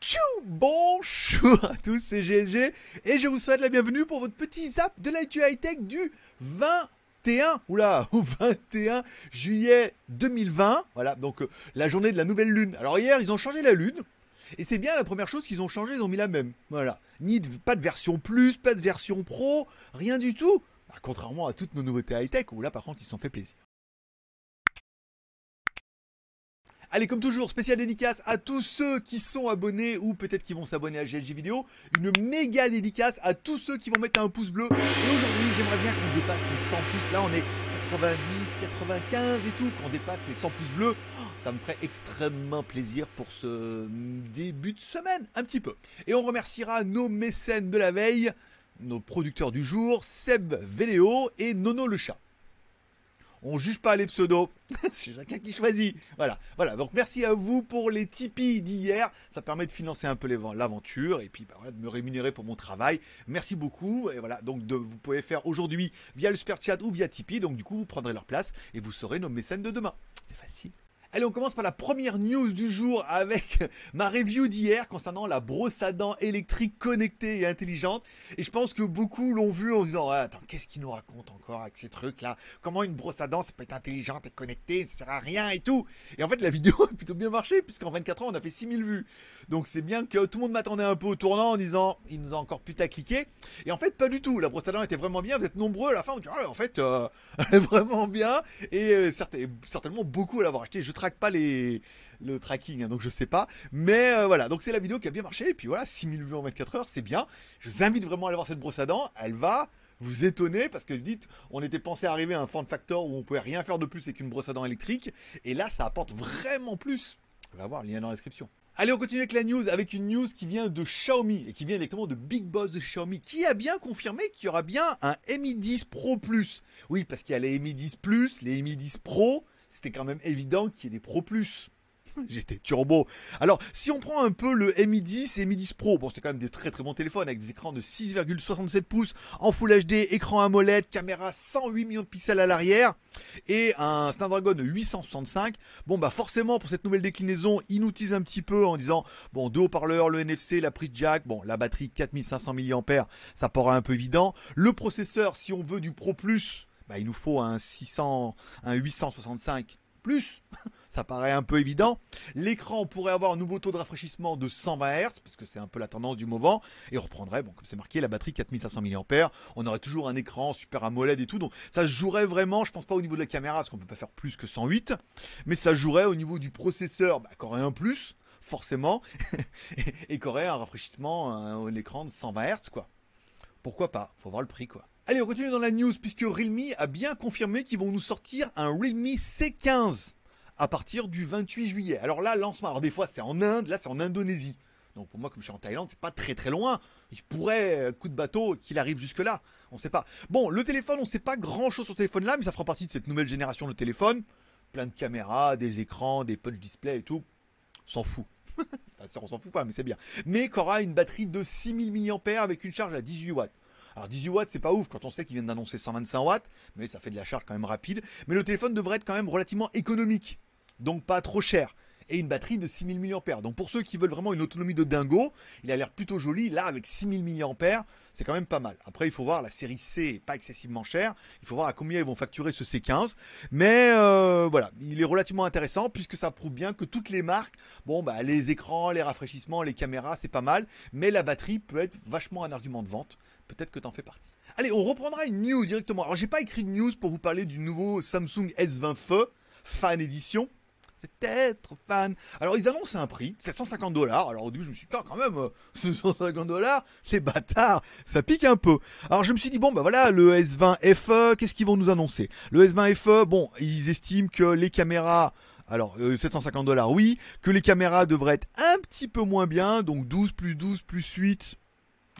Tchou Bonjour à tous, c'est GSG et je vous souhaite la bienvenue pour votre petit zap de l'ITU high-tech du 20 oula, au 21 juillet 2020. Voilà, donc euh, la journée de la nouvelle lune. Alors hier, ils ont changé la lune. Et c'est bien la première chose qu'ils ont changé, ils ont mis la même. Voilà. Ni pas de version plus, pas de version pro, rien du tout. Bah, contrairement à toutes nos nouveautés high-tech, où là par contre ils s'en fait plaisir. Allez, comme toujours, spécial dédicace à tous ceux qui sont abonnés ou peut-être qui vont s'abonner à GLG Vidéo. Une méga dédicace à tous ceux qui vont mettre un pouce bleu. Et aujourd'hui, j'aimerais bien qu'on dépasse les 100 pouces. Là, on est 90, 95 et tout. Qu'on dépasse les 100 pouces bleus, oh, ça me ferait extrêmement plaisir pour ce début de semaine, un petit peu. Et on remerciera nos mécènes de la veille, nos producteurs du jour, Seb Véléo et Nono le chat. On juge pas les pseudos. c'est chacun qui choisit. Voilà. Voilà. Donc merci à vous pour les Tipeee d'hier. Ça permet de financer un peu l'aventure et puis bah, de me rémunérer pour mon travail. Merci beaucoup. Et voilà. Donc de, vous pouvez faire aujourd'hui via le Super Chat ou via Tipeee. Donc du coup, vous prendrez leur place et vous serez nos mécènes de demain. C'est facile. Allez, on commence par la première news du jour avec ma review d'hier concernant la brosse à dents électrique connectée et intelligente. Et je pense que beaucoup l'ont vu en disant, ah, attends, qu'est-ce qu'il nous raconte encore avec ces trucs-là Comment une brosse à dents, ça peut être intelligente et connectée, ça sert à rien et tout. Et en fait, la vidéo a plutôt bien marché puisqu'en 24 ans, on a fait 6000 vues. Donc c'est bien que tout le monde m'attendait un peu au tournant en disant, il nous a encore cliquer. Et en fait, pas du tout. La brosse à dents était vraiment bien. Vous êtes nombreux à la fin, on dit, ah, en fait, elle euh, est vraiment bien. Et euh, certainement beaucoup à l'avoir acheté traque pas les le tracking, hein, donc je sais pas. Mais euh, voilà, donc c'est la vidéo qui a bien marché. Et puis voilà, 6000 vues en 24 heures, c'est bien. Je vous invite vraiment à aller voir cette brosse à dents. Elle va vous étonner parce que vous dites, on était pensé arriver à un fan factor où on pouvait rien faire de plus qu'une qu'une brosse à dents électrique. Et là, ça apporte vraiment plus. On va voir, lien dans la description. Allez, on continue avec la news, avec une news qui vient de Xiaomi et qui vient directement de Big Boss de Xiaomi, qui a bien confirmé qu'il y aura bien un Mi 10 Pro Plus. Oui, parce qu'il y a les Mi 10 Plus, les Mi 10 Pro, c'était quand même évident qu'il y ait des Pro Plus. J'étais turbo. Alors, si on prend un peu le Mi10 et Mi10 Pro, bon, c'est quand même des très très bons téléphones avec des écrans de 6,67 pouces en Full HD, écran AMOLED, caméra 108 millions de pixels à l'arrière et un Snapdragon 865. Bon, bah forcément, pour cette nouvelle déclinaison, ils nous un petit peu en disant, bon, deux haut-parleurs, le NFC, la prise jack, bon, la batterie 4500 mAh, ça paraît un peu évident. Le processeur, si on veut du Pro Plus, bah, il nous faut un 600, un 865 plus. Ça paraît un peu évident. L'écran pourrait avoir un nouveau taux de rafraîchissement de 120 Hz, parce que c'est un peu la tendance du moment. Et on reprendrait, bon, comme c'est marqué, la batterie 4500 mAh. On aurait toujours un écran super AMOLED et tout. Donc ça jouerait vraiment, je pense pas au niveau de la caméra, parce qu'on peut pas faire plus que 108. Mais ça jouerait au niveau du processeur, bah, encore un plus, forcément. et, qu'aurait un rafraîchissement, à l'écran de 120 Hz, quoi. Pourquoi pas Faut voir le prix, quoi. Allez, on continue dans la news puisque Realme a bien confirmé qu'ils vont nous sortir un Realme C15 à partir du 28 juillet. Alors là, lancement. Alors des fois c'est en Inde, là c'est en Indonésie. Donc pour moi, comme je suis en Thaïlande, c'est pas très très loin. Il pourrait, euh, coup de bateau, qu'il arrive jusque là. On sait pas. Bon, le téléphone, on sait pas grand chose sur ce téléphone là, mais ça fera partie de cette nouvelle génération de téléphone. Plein de caméras, des écrans, des punch display et tout. S'en fout. enfin, on s'en fout pas, mais c'est bien. Mais qu'aura une batterie de 6000 mAh avec une charge à 18 watts. Alors 18 watts, c'est pas ouf quand on sait qu'ils viennent d'annoncer 125 watts, mais ça fait de la charge quand même rapide. Mais le téléphone devrait être quand même relativement économique, donc pas trop cher et une batterie de 6000 mAh. Donc pour ceux qui veulent vraiment une autonomie de dingo, il a l'air plutôt joli. Là, avec 6000 mAh, c'est quand même pas mal. Après, il faut voir, la série C n'est pas excessivement chère. Il faut voir à combien ils vont facturer ce C15. Mais euh, voilà, il est relativement intéressant puisque ça prouve bien que toutes les marques, bon, bah, les écrans, les rafraîchissements, les caméras, c'est pas mal. Mais la batterie peut être vachement un argument de vente. Peut-être que tu en fais partie. Allez, on reprendra une news directement. Alors, j'ai pas écrit de news pour vous parler du nouveau Samsung S20 Fe, fan édition peut-être fan. Alors ils annoncent un prix, 750 dollars. Alors au début je me suis dit, quand même, 750 euh, dollars, c'est bâtard, ça pique un peu. Alors je me suis dit, bon bah voilà, le S20FE, qu'est-ce qu'ils vont nous annoncer Le S20FE, bon, ils estiment que les caméras... Alors, 750 euh, dollars, oui. Que les caméras devraient être un petit peu moins bien. Donc 12 plus 12 plus 8.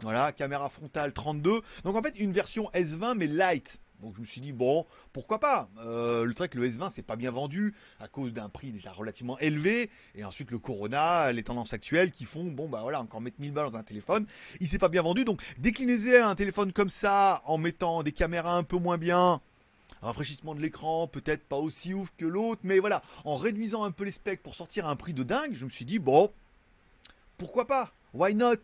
Voilà, caméra frontale 32. Donc en fait, une version S20 mais light. Donc je me suis dit, bon, pourquoi pas euh, Le truc, le S20, c'est pas bien vendu à cause d'un prix déjà relativement élevé. Et ensuite, le Corona, les tendances actuelles qui font, bon, bah voilà, encore mettre 1000 balles dans un téléphone. Il s'est pas bien vendu. Donc décliner un téléphone comme ça en mettant des caméras un peu moins bien, rafraîchissement de l'écran, peut-être pas aussi ouf que l'autre, mais voilà, en réduisant un peu les specs pour sortir à un prix de dingue, je me suis dit, bon, pourquoi pas Why not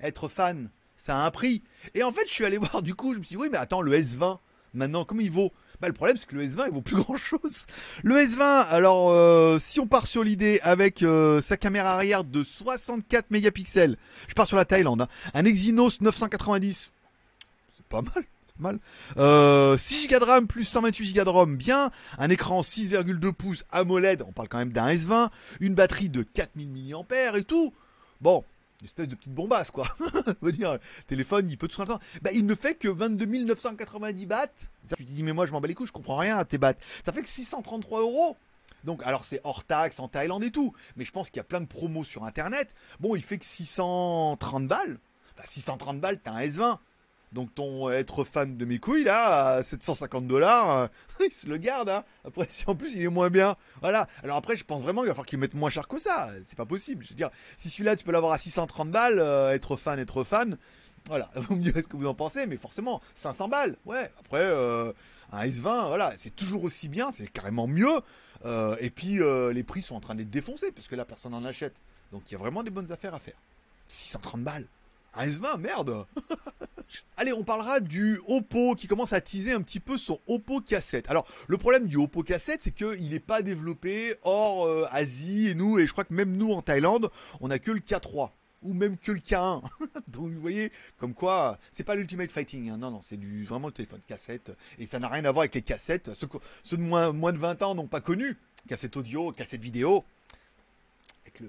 Être fan, ça a un prix. Et en fait, je suis allé voir, du coup, je me suis dit, oui, mais attends, le S20, maintenant, comment il vaut. Bah, le problème, c'est que le S20, il vaut plus grand chose. Le S20, alors, euh, si on part sur l'idée avec euh, sa caméra arrière de 64 mégapixels, je pars sur la Thaïlande, hein, un Exynos 990, c'est pas mal mal. 6 euh, Go de RAM plus 128 Go de ROM, bien. Un écran 6,2 pouces AMOLED, on parle quand même d'un S20. Une batterie de 4000 mAh et tout. Bon, une espèce de petite bombasse, quoi. On dire, euh, téléphone, il peut tout simplement. Bah, il ne fait que 22 990 bahts. Tu te dis, mais moi, je m'en bats les couilles, je comprends rien à tes bahts. Ça fait que 633 euros. Donc, alors c'est hors taxe en Thaïlande et tout, mais je pense qu'il y a plein de promos sur internet. Bon, il fait que 630 balles. Bah, 630 balles, t'as un S20. Donc ton être fan de mes couilles là, à 750 dollars, euh, il se le garde. Hein. Après, si en plus il est moins bien, voilà. Alors après, je pense vraiment qu'il va falloir qu'il mette moins cher que ça. C'est pas possible. Je veux dire, si celui-là tu peux l'avoir à 630 balles, euh, être fan, être fan. Voilà, vous me direz ce que vous en pensez, mais forcément, 500 balles, ouais. Après, euh, un S20, voilà, c'est toujours aussi bien, c'est carrément mieux. et puis, les prix sont en train d'être défoncés, parce que là, personne n'en achète. Donc, il y a vraiment des bonnes affaires à faire. 630 balles. S20, merde Allez, on parlera du Oppo qui commence à teaser un petit peu son Oppo cassette. Alors, le problème du Oppo cassette, c'est qu'il n'est pas développé hors euh, Asie et nous, et je crois que même nous en Thaïlande, on n'a que le K3 ou même que le K1. Donc vous voyez, comme quoi, c'est pas l'Ultimate Fighting, hein. non, non, c'est du vraiment le téléphone cassette, et ça n'a rien à voir avec les cassettes, ceux, ceux de moins, moins de 20 ans n'ont pas connu, cassette audio, cassette vidéo,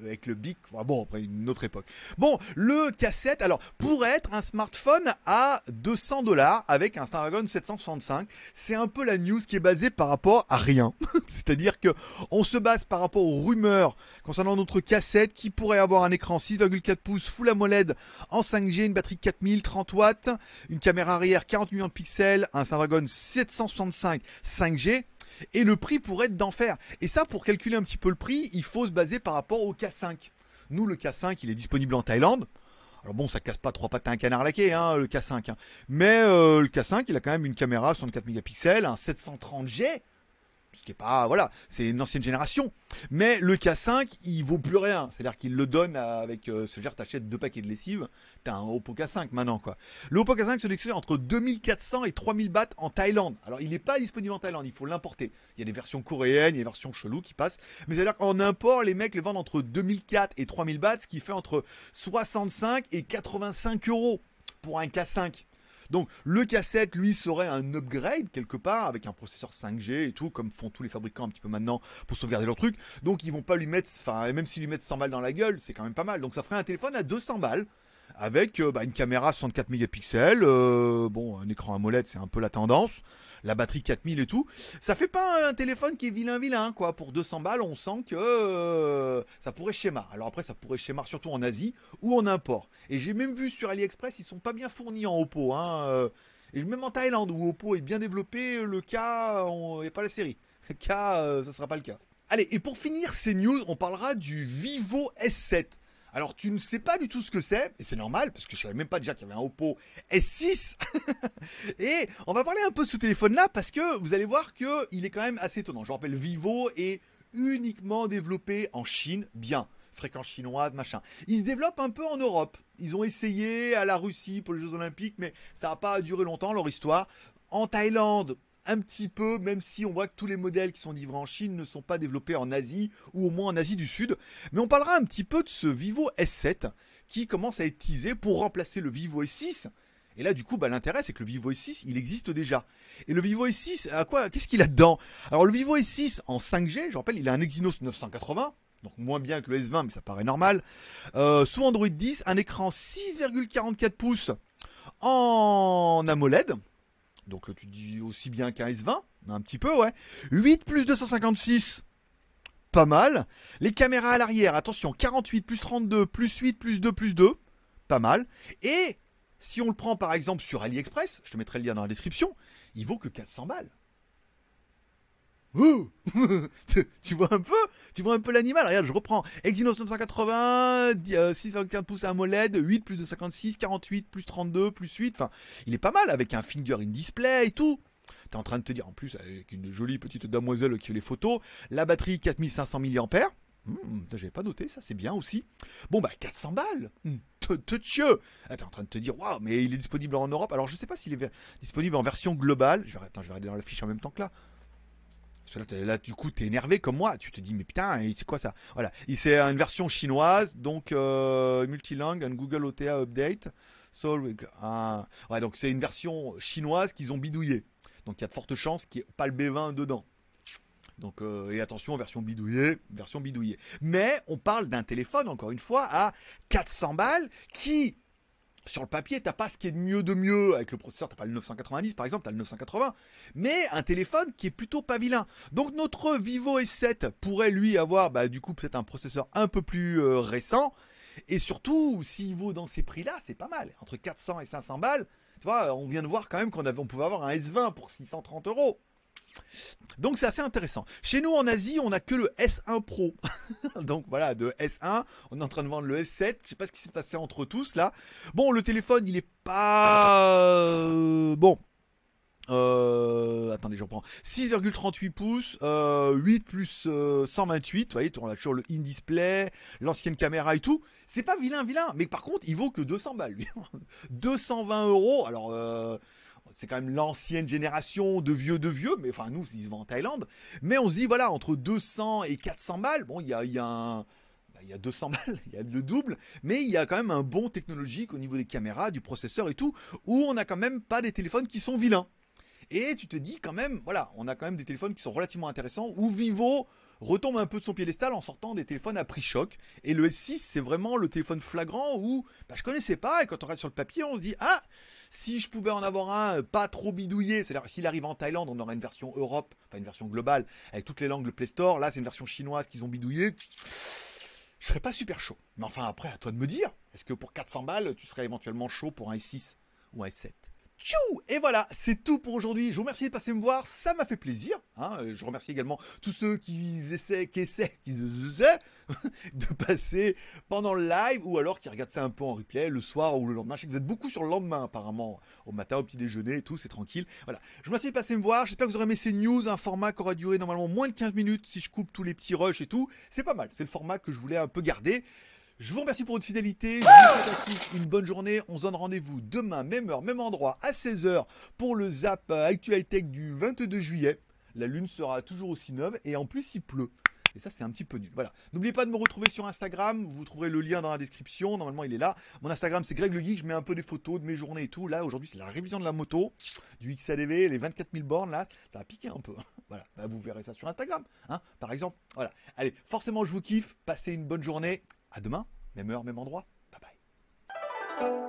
avec le, BIC. Enfin, ah bon, après une autre époque. Bon, le cassette. Alors, pour être un smartphone à 200 dollars avec un Snapdragon 765, c'est un peu la news qui est basée par rapport à rien. C'est-à-dire que on se base par rapport aux rumeurs concernant notre cassette qui pourrait avoir un écran 6,4 pouces full AMOLED en 5G, une batterie 4000, 30 watts, une caméra arrière 40 millions de pixels, un Snapdragon 765 5G et le prix pourrait être d'enfer. Et ça, pour calculer un petit peu le prix, il faut se baser par rapport au K5. Nous, le K5, il est disponible en Thaïlande. Alors bon, ça casse pas trois pattes à un canard laqué, hein, le K5. Hein. Mais euh, le K5, il a quand même une caméra 64 mégapixels, un 730G ce qui est pas voilà, c'est une ancienne génération. Mais le K5, il vaut plus rien. C'est-à-dire qu'il le donne avec ce euh, genre t'achètes deux paquets de lessive, t'as un Oppo K5 maintenant quoi. Le Oppo K5 se déclenche entre 2400 et 3000 bahts en Thaïlande. Alors il n'est pas disponible en Thaïlande, il faut l'importer. Il y a des versions coréennes, il y a des versions cheloues qui passent, mais c'est-à-dire qu'en import, les mecs les vendent entre 2004 et 3000 bahts, ce qui fait entre 65 et 85 euros pour un K5. Donc le cassette, lui, serait un upgrade quelque part avec un processeur 5G et tout, comme font tous les fabricants un petit peu maintenant pour sauvegarder leur truc. Donc ils vont pas lui mettre, enfin, même s'ils lui mettent 100 balles dans la gueule, c'est quand même pas mal. Donc ça ferait un téléphone à 200 balles avec euh, bah, une caméra 64 mégapixels, euh, bon, un écran molette c'est un peu la tendance la batterie 4000 et tout. Ça fait pas un téléphone qui est vilain vilain quoi. Pour 200 balles, on sent que euh, ça pourrait schéma. Alors après, ça pourrait schéma surtout en Asie ou en import. Et j'ai même vu sur AliExpress, ils sont pas bien fournis en Oppo. Hein, euh. et même en Thaïlande où Oppo est bien développé, le cas, euh, on a pas la série. Le cas, ça sera pas le cas. Allez, et pour finir ces news, on parlera du Vivo S7. Alors tu ne sais pas du tout ce que c'est, et c'est normal, parce que je savais même pas déjà qu'il y avait un Oppo S6. et on va parler un peu de ce téléphone-là, parce que vous allez voir qu'il est quand même assez étonnant. Je rappelle, Vivo est uniquement développé en Chine, bien fréquence chinoise, machin. Il se développe un peu en Europe. Ils ont essayé à la Russie pour les Jeux Olympiques, mais ça n'a pas duré longtemps leur histoire. En Thaïlande, un petit peu, même si on voit que tous les modèles qui sont livrés en Chine ne sont pas développés en Asie, ou au moins en Asie du Sud. Mais on parlera un petit peu de ce Vivo S7 qui commence à être teasé pour remplacer le Vivo S6. Et là, du coup, bah, l'intérêt, c'est que le Vivo S6, il existe déjà. Et le Vivo S6, à quoi, qu'est-ce qu'il a dedans Alors, le Vivo S6 en 5G, je rappelle, il a un Exynos 980, donc moins bien que le S20, mais ça paraît normal. Euh, sous Android 10, un écran 6,44 pouces en AMOLED, donc là, tu dis aussi bien qu'un S20, hein, un petit peu, ouais. 8 plus 256, pas mal. Les caméras à l'arrière, attention, 48 plus 32 plus 8 plus 2 plus 2, pas mal. Et si on le prend par exemple sur AliExpress, je te mettrai le lien dans la description, il vaut que 400 balles. tu vois un peu Tu vois un peu l'animal Regarde, je reprends. Exynos 980, 6,4 euh, pouces AMOLED, 8 plus de 56, 48 plus 32 plus 8. Enfin, il est pas mal avec un finger in display et tout. T'es en train de te dire, en plus, avec une jolie petite demoiselle qui fait les photos, la batterie 4500 mAh. je J'avais pas noté, ça c'est bien aussi. Bon bah 400 balles Tu hmm, Te ah, T'es en train de te dire, waouh, mais il est disponible en Europe. Alors je sais pas s'il est disponible en version globale. Je vais, attends, je vais regarder dans la fiche en même temps que là. Là, du coup, t'es énervé comme moi. Tu te dis, mais putain, c'est quoi ça Voilà. C'est une version chinoise, donc euh, multilingue, un Google OTA update. So, ouais, donc c'est une version chinoise qu'ils ont bidouillé Donc il y a de fortes chances qu'il n'y ait pas le B20 dedans. Donc, euh, et attention, version bidouillée, version bidouillée. Mais on parle d'un téléphone, encore une fois, à 400 balles qui sur le papier, t'as pas ce qui est de mieux de mieux avec le processeur, n'as pas le 990 par exemple, as le 980, mais un téléphone qui est plutôt pas vilain. Donc notre Vivo S7 pourrait lui avoir, bah, du coup, peut-être un processeur un peu plus euh, récent, et surtout, s'il vaut dans ces prix-là, c'est pas mal, entre 400 et 500 balles. Tu vois, on vient de voir quand même qu'on on pouvait avoir un S20 pour 630 euros. Donc c'est assez intéressant. Chez nous en Asie, on n'a que le S1 Pro. Donc voilà, de S1, on est en train de vendre le S7. Je sais pas ce qui s'est passé entre tous là. Bon, le téléphone, il est pas euh, bon. Euh, attendez, je reprends. 6,38 pouces, 8 euh, plus 128. Vous voyez, on a toujours le in-display, l'ancienne caméra et tout. C'est pas vilain, vilain. Mais par contre, il vaut que 200 balles, 220 euros. Alors, c'est quand même l'ancienne génération de vieux de vieux, mais enfin nous, ils se vendent en Thaïlande. Mais on se dit, voilà, entre 200 et 400 balles, bon, il y a, 200 bah, balles, il y a le double, mais il y a quand même un bon technologique au niveau des caméras, du processeur et tout, où on n'a quand même pas des téléphones qui sont vilains. Et tu te dis quand même, voilà, on a quand même des téléphones qui sont relativement intéressants, où Vivo retombe un peu de son piédestal en sortant des téléphones à prix choc. Et le S6, c'est vraiment le téléphone flagrant où je bah, je connaissais pas, et quand on regarde sur le papier, on se dit, ah, si je pouvais en avoir un euh, pas trop bidouillé, c'est-à-dire s'il arrive en Thaïlande, on aurait une version Europe, enfin une version globale, avec toutes les langues, le Play Store. Là, c'est une version chinoise qu'ils ont bidouillé Je serais pas super chaud. Mais enfin, après, à toi de me dire, est-ce que pour 400 balles, tu serais éventuellement chaud pour un i6 ou un i7 et voilà, c'est tout pour aujourd'hui. Je vous remercie de passer me voir, ça m'a fait plaisir. Hein. Euh, je remercie également tous ceux qui essaient, qui essaient, qui essaient de passer pendant le live ou alors qui regardent ça un peu en replay le soir ou le lendemain. Je sais que vous êtes beaucoup sur le lendemain apparemment, au matin, au petit déjeuner et tout, c'est tranquille. Voilà, je vous remercie de passer me voir. J'espère que vous aurez aimé ces news, un format qui aura duré normalement moins de 15 minutes si je coupe tous les petits rushs et tout. C'est pas mal, c'est le format que je voulais un peu garder. Je vous remercie pour votre fidélité. Je vous souhaite à tous une bonne journée. On se donne rendez-vous demain, même heure, même endroit, à 16h pour le Zap Tech du 22 juillet. La lune sera toujours aussi neuve et en plus il pleut. Et ça, c'est un petit peu nul. Voilà. N'oubliez pas de me retrouver sur Instagram. Vous trouverez le lien dans la description. Normalement, il est là. Mon Instagram, c'est Greg le Geek. Je mets un peu des photos de mes journées et tout. Là, aujourd'hui, c'est la révision de la moto, du XADV, les 24 000 bornes. Là, ça a piqué un peu. Voilà. Bah, vous verrez ça sur Instagram, hein. par exemple. Voilà. Allez, forcément, je vous kiffe. Passez une bonne journée. À demain, même heure, même endroit. Bye bye.